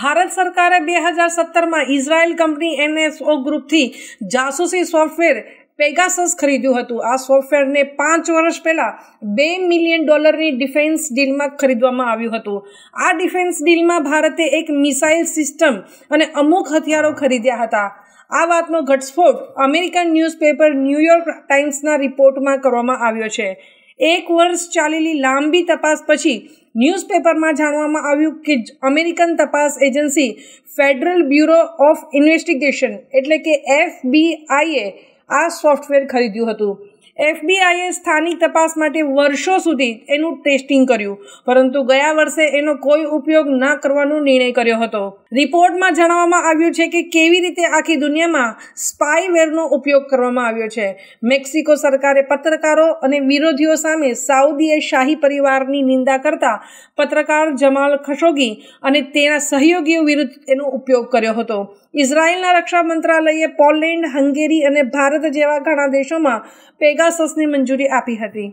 ભારત સરકારે બે હજાર સત્તરમાં ઇઝરાયલ કંપની એનએસઓ ગ્રુપથી જાસૂસી સોફ્ટવેર પેગાસસ ખરીદ્યું હતું આ સોફ્ટવેરને પાંચ વર્ષ પહેલાં બે મિલિયન ડોલરની ડિફેન્સ ડીલમાં ખરીદવામાં આવ્યું હતું આ ડિફેન્સ ડીલમાં ભારતે એક મિસાઇલ સિસ્ટમ અને અમુક હથિયારો ખરીદ્યા હતા આ વાતનો ઘટસ્ફોટ અમેરિકન ન્યૂઝપેપર ન્યૂયોર્ક ટાઈમ્સના રિપોર્ટમાં કરવામાં આવ્યો છે એક વર્ષ ચાલેલી લાંબી તપાસ પછી ન્યૂઝપેપરમાં જાણવામાં આવ્યું કે અમેરિકન તપાસ agency federal bureau of investigation એટલે કે એફબીઆઈએ આ સોફ્ટવેર ખરીદ્યું હતું એફબીઆઈએ સ્થાનિક તપાસ માટે વર્ષો સુધી એનું ટેસ્ટિંગ કર્યું પરંતુ ગયા વર્ષે એનો કોઈ ઉપયોગ ન કરવાનો નિર્ણય કર્યો હતો રિપોર્ટમાં જણાવવામાં આવ્યું છે કે કેવી રીતે આખી દુનિયામાં સ્પાઈવેરનો ઉપયોગ કરવામાં આવ્યો છે મેક્સિકો સરકારે પત્રકારો અને વિરોધીઓ સામે સાઉદીએ શાહી પરિવારની નિંદા કરતા પત્રકાર જમાલ ખશોગી અને તેના સહયોગીઓ વિરુદ્ધ એનો ઉપયોગ કર્યો હતો ઇઝરાયેલના રક્ષા મંત્રાલયે પોલેન્ડ હંગેરી અને ભારત જેવા ઘણા દેશોમાં પેગા અઠાર મંજૂરી આપી હતી